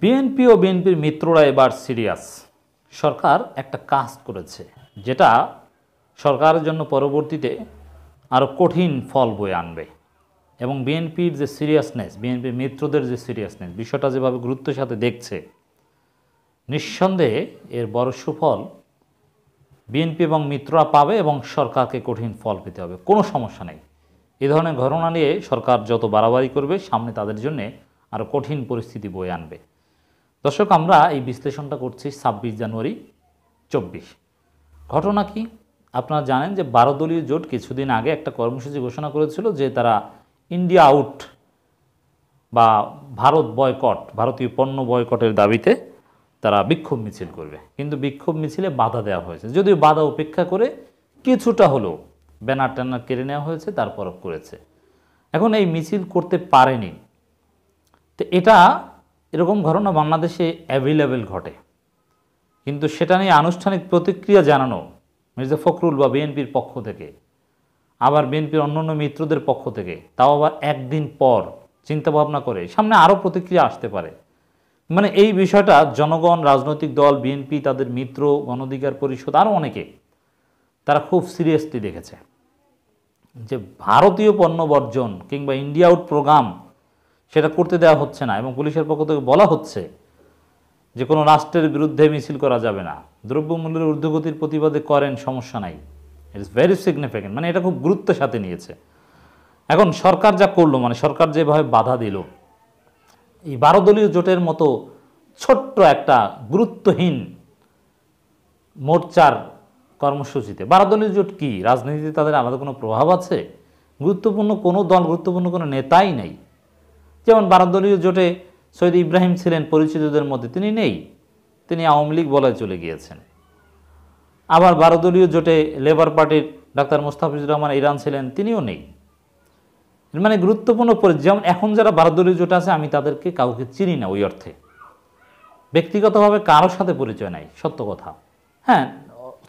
BNP ও বিএনপির মিত্ররা এবার সিরিয়াস সরকার একটা কাজ করেছে যেটা সরকারের জন্য পরবর্তীতে আরও কঠিন ফল বয়ে আনবে এবং বিএনপির যে সিরিয়াসনেস বিএনপির মিত্রদের যে সিরিয়াসনেস বিষয়টা যেভাবে গুরুত্বের সাথে দেখছে নিঃসন্দেহে এর বড় সুফল বিএনপি এবং মিত্ররা পাবে এবং সরকারকে কঠিন ফল পেতে হবে কোনো সমস্যা নেই এ ধরনের ঘটনা নিয়ে সরকার যত বাড়াবাড়ি করবে সামনে তাদের জন্যে আরও কঠিন পরিস্থিতি বয়ে আনবে দর্শক আমরা এই বিশ্লেষণটা করছি ছাব্বিশ জানুয়ারি চব্বিশ ঘটনা কি আপনারা জানেন যে বারো দলীয় জোট কিছুদিন আগে একটা কর্মসূচি ঘোষণা করেছিল যে তারা ইন্ডিয়া আউট বা ভারত বয়কট ভারতীয় পণ্য বয়কটের দাবিতে তারা বিক্ষোভ মিছিল করবে কিন্তু বিক্ষোভ মিছিলে বাধা দেওয়া হয়েছে যদিও বাধা উপেক্ষা করে কিছুটা হলেও ব্যানার ট্যানার কেড়ে নেওয়া হয়েছে তারপর করেছে এখন এই মিছিল করতে পারেনি তো এটা এরকম ঘটনা বাংলাদেশে অ্যাভেলেবেল ঘটে কিন্তু সেটা নিয়ে আনুষ্ঠানিক প্রতিক্রিয়া জানানো মির্জা ফখরুল বা বিএনপির পক্ষ থেকে আবার বিএনপির অন্যান্য মিত্রদের পক্ষ থেকে তাও আবার একদিন পর চিন্তাভাবনা করে সামনে আরও প্রতিক্রিয়া আসতে পারে মানে এই বিষয়টা জনগণ রাজনৈতিক দল বিএনপি তাদের মিত্র গণধিকার পরিষদ আরও অনেকে তারা খুব সিরিয়াসলি দেখেছে যে ভারতীয় পণ্য বর্জন কিংবা ইন্ডিয়া আউট প্রোগ্রাম সেটা করতে দেওয়া হচ্ছে না এবং পুলিশের পক্ষ থেকে বলা হচ্ছে যে কোনো রাষ্ট্রের বিরুদ্ধে মিছিল করা যাবে না দ্রব্যমূল্যের ঊর্ধ্বগতির প্রতিবাদে করেন সমস্যা নাই ইট ইস ভেরি সিগনিফিক্যান্ট মানে এটা খুব গুরুত্বের সাথে নিয়েছে এখন সরকার যা করলো মানে সরকার যেভাবে বাধা দিল এই বারো দলীয় জোটের মতো ছোট্ট একটা গুরুত্বহীন মোর্চার কর্মসূচিতে বারো দলীয় জোট কী রাজনীতিতে তাদের আলাদা কোনো প্রভাব আছে গুরুত্বপূর্ণ কোনো দল গুরুত্বপূর্ণ কোনো নেতাই নেই যেমন বারাদলীয় জোটে সৈয়দ ইব্রাহিম ছিলেন পরিচিতদের মধ্যে তিনি নেই তিনি আওয়ামী লীগ বলায় চলে গিয়েছেন আবার বারোদলীয় জোটে লেবার পার্টির ডাক্তার মুস্তাফিজুর রহমান ইরান ছিলেন তিনিও নেই মানে গুরুত্বপূর্ণ যেমন এখন যারা বারোদলীয় জোট আছে আমি তাদেরকে কাউকে চিনি না ওই অর্থে ব্যক্তিগতভাবে কারোর সাথে পরিচয় নাই সত্য কথা হ্যাঁ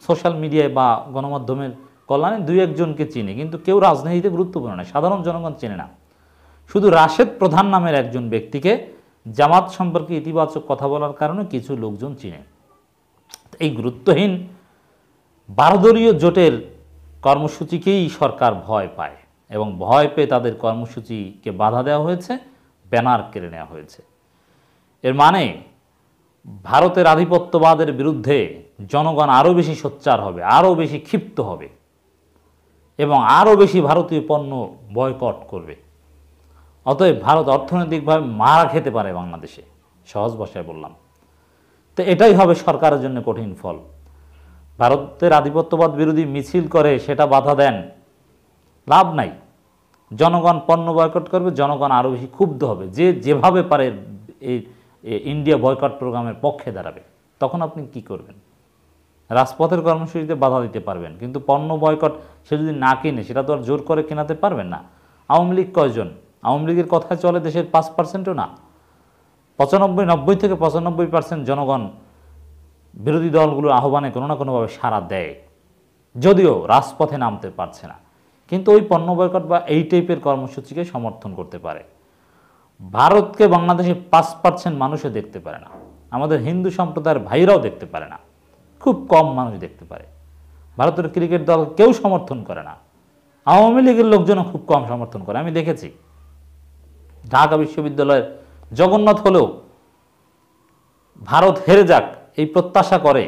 সোশ্যাল মিডিয়ায় বা গণমাধ্যমের কল্যাণে দুই একজনকে চিনি কিন্তু কেউ রাজনীতিতে গুরুত্বপূর্ণ নয় সাধারণ জনগণ চেনে না শুধু রাশেদ প্রধান নামের একজন ব্যক্তিকে জামাত সম্পর্কে ইতিবাচক কথা বলার কারণে কিছু লোকজন চিনে এই গুরুত্বহীন বারদলীয় জোটের কর্মসূচিকেই সরকার ভয় পায় এবং ভয় পেয়ে তাদের কর্মসূচিকে বাধা দেওয়া হয়েছে ব্যানার কেড়ে নেওয়া হয়েছে এর মানে ভারতের আধিপত্যবাদের বিরুদ্ধে জনগণ আরও বেশি সোচ্চার হবে আরও বেশি ক্ষিপ্ত হবে এবং আরও বেশি ভারতীয় পণ্য বয়কট করবে অতএব ভারত অর্থনৈতিকভাবে মারা খেতে পারে বাংলাদেশে সহজ ভাষায় বললাম তো এটাই হবে সরকারের জন্য কঠিন ফল ভারতের আধিপত্যবাদ বিরোধী মিছিল করে সেটা বাধা দেন লাভ নাই জনগণ পণ্য বয়কট করবে জনগণ আরও বেশি ক্ষুব্ধ হবে যে যেভাবে পারে এই ইন্ডিয়া বয়কট প্রোগ্রামের পক্ষে দাঁড়াবে তখন আপনি কি করবেন রাজপথের কর্মসূচিতে বাধা দিতে পারবেন কিন্তু পণ্য বয়কট সে যদি না কিনে সেটা তো আর জোর করে কেনাতে পারবেন না আওয়ামী লীগ কয়জন আওয়ামী লীগের কথা চলে দেশের পাঁচ পার্সেন্টও না পঁচানব্বই নব্বই থেকে পঁচানব্বই পার্সেন্ট জনগণ বিরোধী দলগুলোর আহ্বানে কোনো না কোনোভাবে সাড়া দেয় যদিও রাজপথে নামতে পারছে না কিন্তু ওই পণ্য বয়কট বা এই টাইপের কর্মসূচিকে সমর্থন করতে পারে ভারতকে বাংলাদেশে পাঁচ পার্সেন্ট মানুষও দেখতে পারে না আমাদের হিন্দু সম্প্রদায়ের ভাইরাও দেখতে পারে না খুব কম মানুষ দেখতে পারে ভারতের ক্রিকেট দল কেউ সমর্থন করে না আওয়ামী লীগের লোকজনও খুব কম সমর্থন করে আমি দেখেছি ঢাকা বিশ্ববিদ্যালয়ের জগন্নাথ হলেও ভারত হেরে যাক এই প্রত্যাশা করে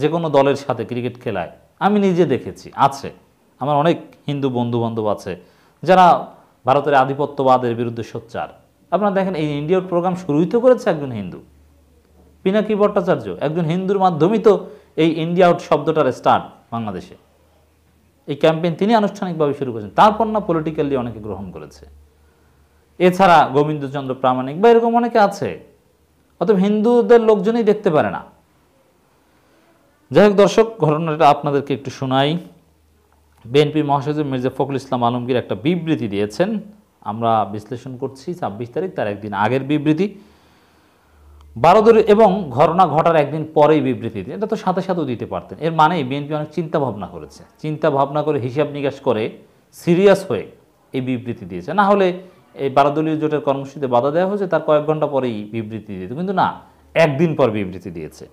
যে কোনো দলের সাথে ক্রিকেট খেলায় আমি নিজে দেখেছি আছে আমার অনেক হিন্দু বন্ধু বান্ধব আছে যারা ভারতের আধিপত্যবাদের বিরুদ্ধে সোচ্চার আপনারা দেখেন এই ইন্ডিয়ার প্রোগ্রাম শুরুই তো করেছে একজন হিন্দু পিনাকি ভট্টাচার্য একজন হিন্দুর মাধ্যমেই তো এই ইন্ডিয়া আউট শব্দটার স্টার্ট বাংলাদেশে এই ক্যাম্পেইন তিনি আনুষ্ঠানিকভাবে শুরু করেছেন তারপর না পলিটিক্যালি অনেকে গ্রহণ করেছে এছাড়া গোবিন্দচন্দ্র প্রামাণিক বা এরকম অনেকে আছে অতএব হিন্দুদের লোকজনই দেখতে পারে না যাই হোক দর্শক ঘটনাটা আপনাদেরকে একটু শোনাই বিএনপি মহাসচিব মির্জা ফখরুল ইসলাম আলমগীর একটা বিবৃতি দিয়েছেন আমরা বিশ্লেষণ করছি ছাব্বিশ তারিখ তার একদিন আগের বিবৃতি বারো এবং ঘটনা ঘটার একদিন পরেই বিবৃতি এটা তো সাথে সাথেও দিতে পারতেন এর মানে বিএনপি অনেক চিন্তা ভাবনা করেছে চিন্তা ভাবনা করে হিসাব নিকাশ করে সিরিয়াস হয়ে এই বিবৃতি দিয়েছে না হলে এই বারাদলীয় জোটের কর্মসূচিতে বাধা দেওয়া হয়েছে তার কয়েক ঘন্টা পরেই বিবৃতি দিত কিন্তু না একদিন পর বিবৃতি দিয়েছে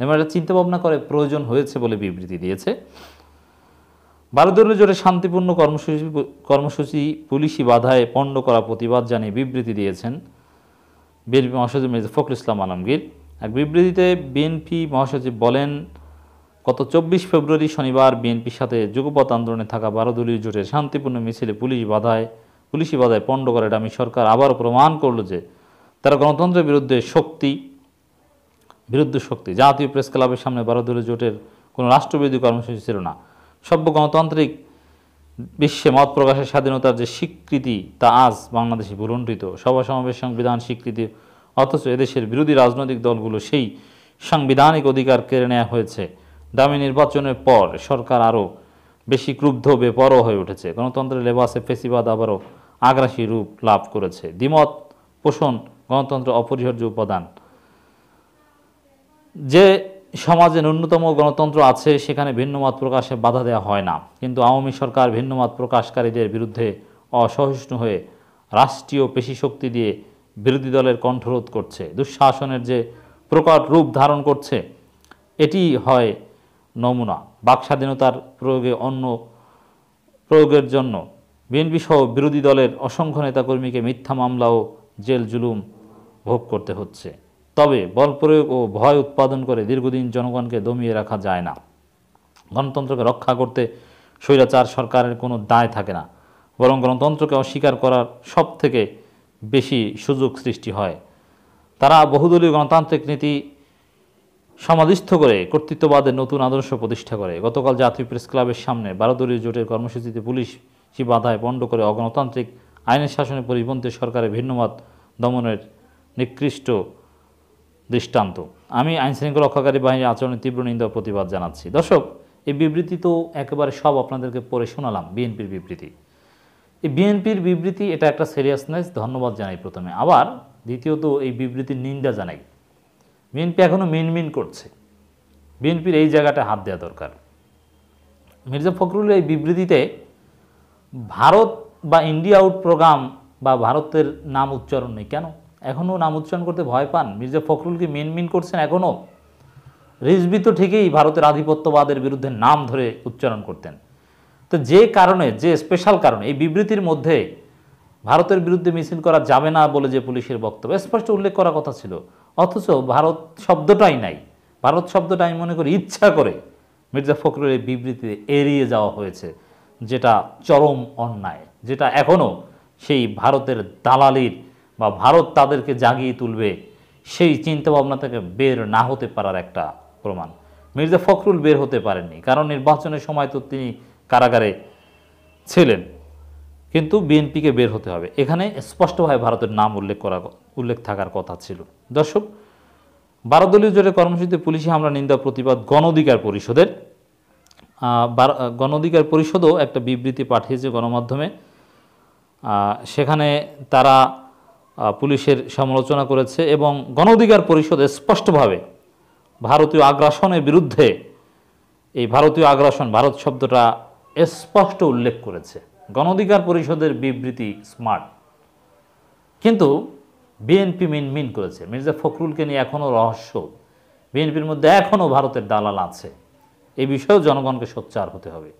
একটা এটা চিন্তাভাবনা করে প্রয়োজন হয়েছে বলে বিবৃতি দিয়েছে বারাদলীয় জোটে শান্তিপূর্ণ কর্মসূচি কর্মসূচি পুলিশি বাধায় পণ্ড করা প্রতিবাদ জানিয়ে বিবৃতি দিয়েছেন বিএনপি মহাসচিব মির্জা ফখরুল ইসলাম আলমগীর এক বিবৃতিতে বিএনপি মহাসচিব বলেন গত চব্বিশ ফেব্রুয়ারি শনিবার বিএনপির সাথে যুগপথ আন্দোলনে থাকা বারোদলীয় জোটের শান্তিপূর্ণ মিছিলে পুলিশ বাধায় পুলিশি বাধায় পণ্ড করে এটা আমি সরকার আবার প্রমাণ করলো যে তারা গণতন্ত্রের বিরুদ্ধে শক্তি বিরুদ্ধ শক্তি জাতীয় প্রেস ক্লাবের সামনে বারোদলীয় জোটের কোনো রাষ্ট্রবিরোধী কর্মসূচি ছিল না সভ্য গণতান্ত্রিক বিশ্বে মত প্রকাশের স্বাধীনতার যে স্বীকৃতি তা আজ বাংলাদেশে ভুলণ্ঠিত সভা সমাবেশ সংবিধান স্বীকৃতি অথচ এদেশের বিরোধী রাজনৈতিক দলগুলো সেই সাংবিধানিক অধিকার কেড়ে নেওয়া হয়েছে দামি নির্বাচনের পর সরকার আরও বেশি ক্রুব্ধ বেপর হয়ে উঠেছে গণতন্ত্রের লেবাসে ফেসিবাদ আবারও আগ্রাসী রূপ লাভ করেছে দ্বিমত পোষণ গণতন্ত্র অপরিহার্য উপাদান যে সমাজে ন্যূনতম গণতন্ত্র আছে সেখানে ভিন্নমত প্রকাশে বাধা দেওয়া হয় না কিন্তু আওয়ামী সরকার ভিন্নমত প্রকাশকারীদের বিরুদ্ধে অসহিষ্ণু হয়ে রাষ্ট্রীয় পেশিশক্তি দিয়ে বিরোধী দলের কণ্ঠরোধ করছে দুঃশাসনের যে প্রকট রূপ ধারণ করছে এটি হয় নমুনা বাক স্বাধীনতার প্রয়োগে অন্য প্রয়োগের জন্য বিএনপি সহ বিরোধী দলের অসংখ্য নেতাকর্মীকে মিথ্যা মামলা ও জেল জুলুম ভোগ করতে হচ্ছে তবে বল প্রয়োগ ও ভয় উৎপাদন করে দীর্ঘদিন জনগণকে দমিয়ে রাখা যায় না গণতন্ত্রকে রক্ষা করতে স্বৈরাচার সরকারের কোনো দায় থাকে না বরং গণতন্ত্রকে অস্বীকার করার সব থেকে বেশি সুযোগ সৃষ্টি হয় তারা বহুদলীয় গণতান্ত্রিক নীতি সমাধিস্থ করে কর্তৃত্ববাদের নতুন আদর্শ প্রতিষ্ঠা করে গতকাল জাতীয় প্রেস ক্লাবের সামনে বারোদলীয় জোটের কর্মসূচিতে পুলিশ সে বাধায় পণ্ড করে অগণতান্ত্রিক আইনের শাসনে পরিপন্থী সরকারের ভিন্নমত দমনের নিকৃষ্ট দৃষ্টান্ত আমি আইন শৃঙ্খলা রক্ষাকারী বাহিনীর আচরণের তীব্র নিন্দা প্রতিবাদ জানাচ্ছি দর্শক এই বিবৃতি তো একেবারে সব আপনাদেরকে পড়ে শোনালাম বিএনপির বিবৃতি এই বিএনপির বিবৃতি এটা একটা সিরিয়াসনেস ধন্যবাদ জানাই প্রথমে আবার দ্বিতীয়ত এই বিবৃতির নিন্দা জানাই বিএনপি এখনও মিনমিন করছে বিএনপির এই জায়গাটা হাত দেওয়া দরকার মির্জা ফখরুলের এই বিবৃতিতে ভারত বা ইন্ডিয়া আউট প্রোগ্রাম বা ভারতের নাম উচ্চারণ নেই কেন এখনও নাম উচ্চারণ করতে ভয় পান মির্জা ফখরুলকে মিনমিন করছেন এখনও রিজবি তো ঠিকই ভারতের আধিপত্যবাদের বিরুদ্ধে নাম ধরে উচ্চারণ করতেন তো যে কারণে যে স্পেশাল কারণে এই বিবৃতির মধ্যে ভারতের বিরুদ্ধে মিছিল করা যাবে না বলে যে পুলিশের বক্তব্য স্পষ্ট উল্লেখ করা কথা ছিল অথচ ভারত শব্দটাই নাই ভারত শব্দটাই মনে করি ইচ্ছা করে মির্জা ফখরুলের বিবৃতিতে এড়িয়ে যাওয়া হয়েছে যেটা চরম অন্যায় যেটা এখনও সেই ভারতের দালালির বা ভারত তাদেরকে জাগিয়ে তুলবে সেই চিন্তাভাবনা থেকে বের না হতে পারার একটা প্রমাণ মির্জা ফখরুল বের হতে পারেননি কারণ নির্বাচনের সময় তো তিনি কারাগারে ছিলেন কিন্তু বিএনপিকে বের হতে হবে এখানে স্পষ্টভাবে ভারতের নাম উল্লেখ করা উল্লেখ থাকার কথা ছিল দর্শক বারোদলীয় জোরে কর্মসূচিতে পুলিশি হামলা নিন্দা প্রতিবাদ গণ অধিকার পরিষদের গণ অধিকার পরিষদও একটা বিবৃতি পাঠিয়েছে গণমাধ্যমে সেখানে তারা পুলিশের সমালোচনা করেছে এবং গণ অধিকার পরিষদ স্পষ্টভাবে ভারতীয় আগ্রাসনের বিরুদ্ধে এই ভারতীয় আগ্রাসন ভারত শব্দটা স্পষ্ট উল্লেখ করেছে গণধিকার পরিষদের বিবৃতি স্মার্ট কিন্তু বিএনপি মিন মিন করেছে মির্জা ফখরুলকে নিয়ে এখনও রহস্য বিএনপির মধ্যে এখনও ভারতের দালাল আছে এই বিষয়েও জনগণকে সোচ্চার হতে হবে